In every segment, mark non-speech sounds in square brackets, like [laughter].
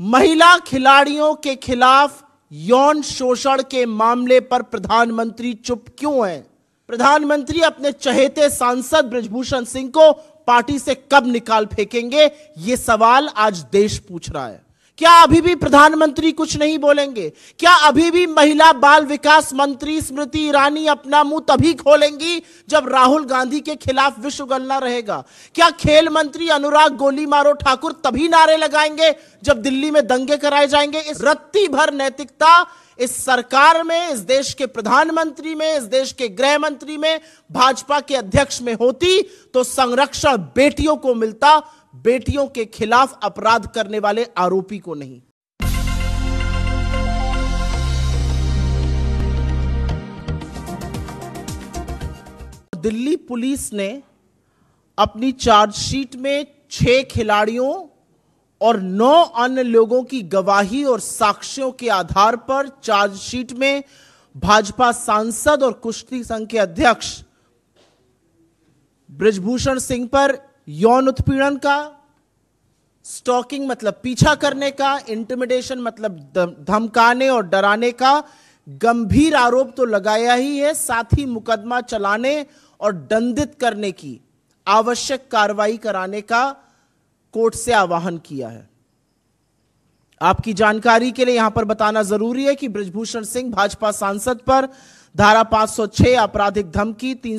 महिला खिलाड़ियों के खिलाफ यौन शोषण के मामले पर प्रधानमंत्री चुप क्यों हैं? प्रधानमंत्री अपने चहेते सांसद ब्रजभूषण सिंह को पार्टी से कब निकाल फेंकेंगे ये सवाल आज देश पूछ रहा है क्या अभी भी प्रधानमंत्री कुछ नहीं बोलेंगे क्या अभी भी महिला बाल विकास मंत्री स्मृति ईरानी अपना मुंह तभी खोलेंगी जब राहुल गांधी के खिलाफ विश्व गलना रहेगा क्या खेल मंत्री अनुराग गोली मारो ठाकुर तभी नारे लगाएंगे जब दिल्ली में दंगे कराए जाएंगे इस रत्ती भर नैतिकता इस सरकार में इस देश के प्रधानमंत्री में इस देश के गृह मंत्री में भाजपा के अध्यक्ष में होती तो संरक्षण बेटियों को मिलता बेटियों के खिलाफ अपराध करने वाले आरोपी को नहीं दिल्ली पुलिस ने अपनी चार्जशीट में छह खिलाड़ियों और नौ अन्य लोगों की गवाही और साक्ष्यों के आधार पर चार्जशीट में भाजपा सांसद और कुश्ती संघ के अध्यक्ष ब्रजभूषण सिंह पर यौन उत्पीड़न का स्टॉकिंग मतलब पीछा करने का इंटिमिडेशन मतलब धमकाने और डराने का गंभीर आरोप तो लगाया ही है साथ ही मुकदमा चलाने और दंडित करने की आवश्यक कार्रवाई कराने का कोर्ट से आवाहन किया है आपकी जानकारी के लिए यहां पर बताना जरूरी है कि ब्रजभूषण सिंह भाजपा सांसद पर धारा 506 आपराधिक धमकी तीन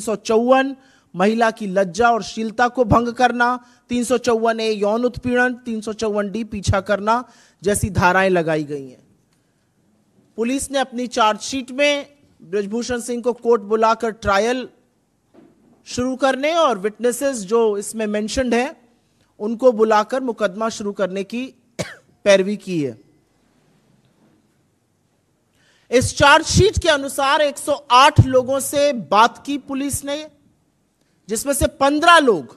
महिला की लज्जा और शीलता को भंग करना तीन सौ चौवन ए यौन उत्पीड़न तीन सौ चौवन डी पीछा करना जैसी धाराएं लगाई गई हैं पुलिस ने अपनी चार्जशीट में ब्रजभूषण सिंह को कोर्ट बुलाकर ट्रायल शुरू करने और विटनेसेस जो इसमें मैंशनड है उनको बुलाकर मुकदमा शुरू करने की [coughs] पैरवी की है इस चार्जशीट के अनुसार 108 लोगों से बात की पुलिस ने जिसमें से पंद्रह लोग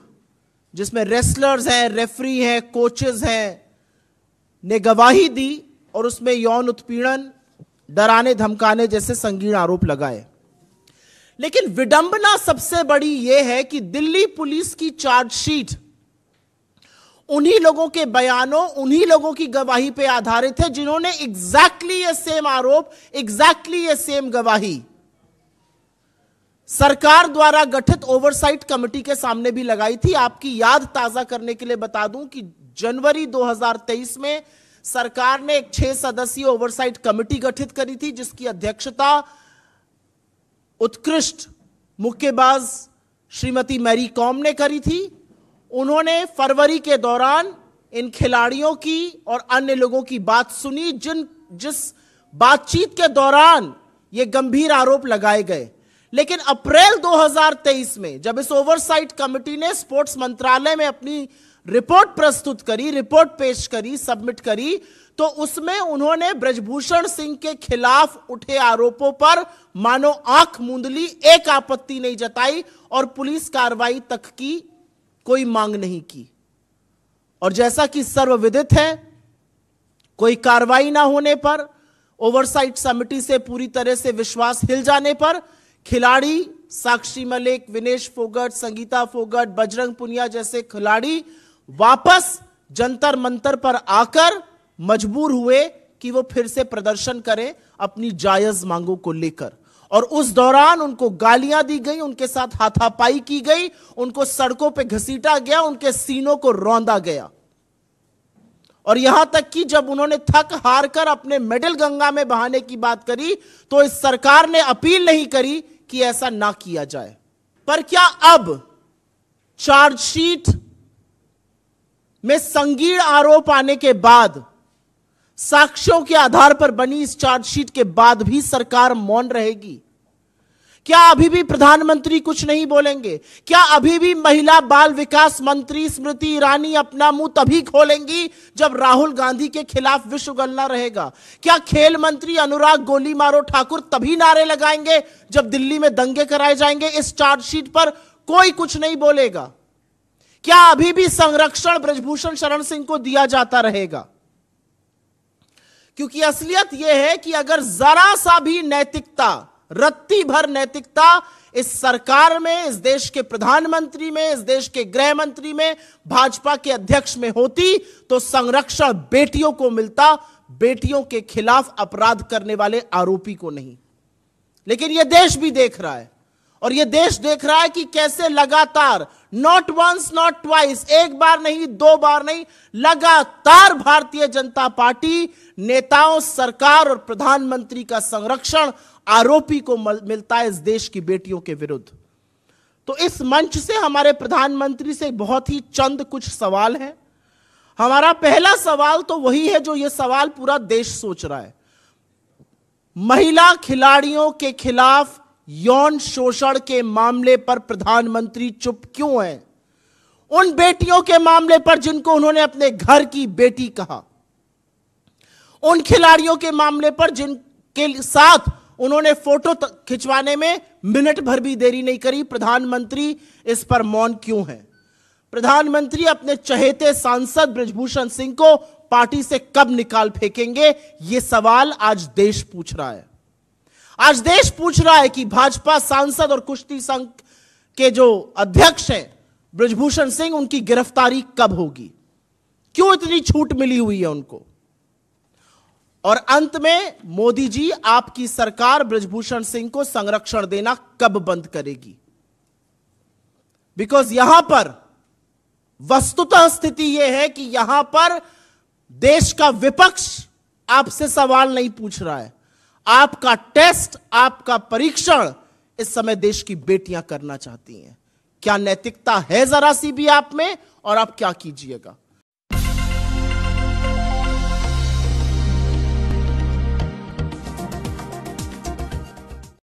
जिसमें रेसलर्स हैं रेफरी हैं कोचेस हैं ने गवाही दी और उसमें यौन उत्पीड़न डराने धमकाने जैसे संगीन आरोप लगाए लेकिन विडंबना सबसे बड़ी यह है कि दिल्ली पुलिस की चार्जशीट उन्हीं लोगों के बयानों उन्हीं लोगों की गवाही पे आधारित है जिन्होंने एग्जैक्टली exactly ये सेम आरोप एग्जैक्टली exactly ये सेम गवाही सरकार द्वारा गठित ओवरसाइट कमेटी के सामने भी लगाई थी आपकी याद ताजा करने के लिए बता दूं कि जनवरी 2023 में सरकार ने एक छह सदस्यीय ओवरसाइट कमेटी गठित करी थी जिसकी अध्यक्षता उत्कृष्ट मुक्केबाज श्रीमती मैरी कॉम ने करी थी उन्होंने फरवरी के दौरान इन खिलाड़ियों की और अन्य लोगों की बात सुनी जिन जिस बातचीत के दौरान ये गंभीर आरोप लगाए गए लेकिन अप्रैल 2023 में जब इस ओवरसाइट कमेटी ने स्पोर्ट्स मंत्रालय में अपनी रिपोर्ट प्रस्तुत करी रिपोर्ट पेश करी सबमिट करी तो उसमें उन्होंने ब्रजभूषण सिंह के खिलाफ उठे आरोपों पर मानो आंख मूंदली एक आपत्ति नहीं जताई और पुलिस कार्रवाई तक की कोई मांग नहीं की और जैसा कि सर्वविदित है कोई कार्रवाई ना होने पर ओवरसाइट समिति से पूरी तरह से विश्वास हिल जाने पर खिलाड़ी साक्षी मलिक विनेश फोगट संगीता फोगट बजरंग पुनिया जैसे खिलाड़ी वापस जंतर मंतर पर आकर मजबूर हुए कि वो फिर से प्रदर्शन करें अपनी जायज मांगों को लेकर और उस दौरान उनको गालियां दी गई उनके साथ हाथापाई की गई उनको सड़कों पे घसीटा गया उनके सीनों को रौंदा गया और यहां तक कि जब उन्होंने थक हार कर अपने मेडल गंगा में बहाने की बात करी तो इस सरकार ने अपील नहीं करी कि ऐसा ना किया जाए पर क्या अब चार्जशीट में संगीण आरोप आने के बाद साक्ष्यों के आधार पर बनी इस चार्जशीट के बाद भी सरकार मौन रहेगी क्या अभी भी प्रधानमंत्री कुछ नहीं बोलेंगे क्या अभी भी महिला बाल विकास मंत्री स्मृति ईरानी अपना मुंह तभी खोलेंगी जब राहुल गांधी के खिलाफ विश्व गलना रहेगा क्या खेल मंत्री अनुराग गोली मारो ठाकुर तभी नारे लगाएंगे जब दिल्ली में दंगे कराए जाएंगे इस चार्जशीट पर कोई कुछ नहीं बोलेगा क्या अभी भी संरक्षण ब्रजभूषण शरण सिंह को दिया जाता रहेगा क्योंकि असलियत यह है कि अगर जरा सा भी नैतिकता रत्ती भर नैतिकता इस सरकार में इस देश के प्रधानमंत्री में इस देश के गृह मंत्री में भाजपा के अध्यक्ष में होती तो संरक्षण बेटियों को मिलता बेटियों के खिलाफ अपराध करने वाले आरोपी को नहीं लेकिन यह देश भी देख रहा है और यह देश देख रहा है कि कैसे लगातार नॉट वंस नॉट ट्वाइस एक बार नहीं दो बार नहीं लगातार भारतीय जनता पार्टी नेताओं सरकार और प्रधानमंत्री का संरक्षण आरोपी को मिलता है इस देश की बेटियों के विरुद्ध तो इस मंच से हमारे प्रधानमंत्री से बहुत ही चंद कुछ सवाल हैं हमारा पहला सवाल तो वही है जो ये सवाल पूरा देश सोच रहा है महिला खिलाड़ियों के खिलाफ यौन शोषण के मामले पर प्रधानमंत्री चुप क्यों हैं उन बेटियों के मामले पर जिनको उन्होंने अपने घर की बेटी कहा उन खिलाड़ियों के मामले पर जिनके साथ उन्होंने फोटो खिंचवाने में मिनट भर भी देरी नहीं करी प्रधानमंत्री इस पर मौन क्यों है प्रधानमंत्री अपने चहेते सांसद ब्रजभूषण सिंह को पार्टी से कब निकाल फेंकेंगे यह सवाल आज देश पूछ रहा है आज देश पूछ रहा है कि भाजपा सांसद और कुश्ती संघ के जो अध्यक्ष हैं ब्रजभूषण सिंह उनकी गिरफ्तारी कब होगी क्यों इतनी छूट मिली हुई है उनको और अंत में मोदी जी आपकी सरकार ब्रजभूषण सिंह को संरक्षण देना कब बंद करेगी बिकॉज यहां पर वस्तुतः स्थिति यह है कि यहां पर देश का विपक्ष आपसे सवाल नहीं पूछ रहा है आपका टेस्ट आपका परीक्षण इस समय देश की बेटियां करना चाहती हैं क्या नैतिकता है जरा सी भी आप में और आप क्या कीजिएगा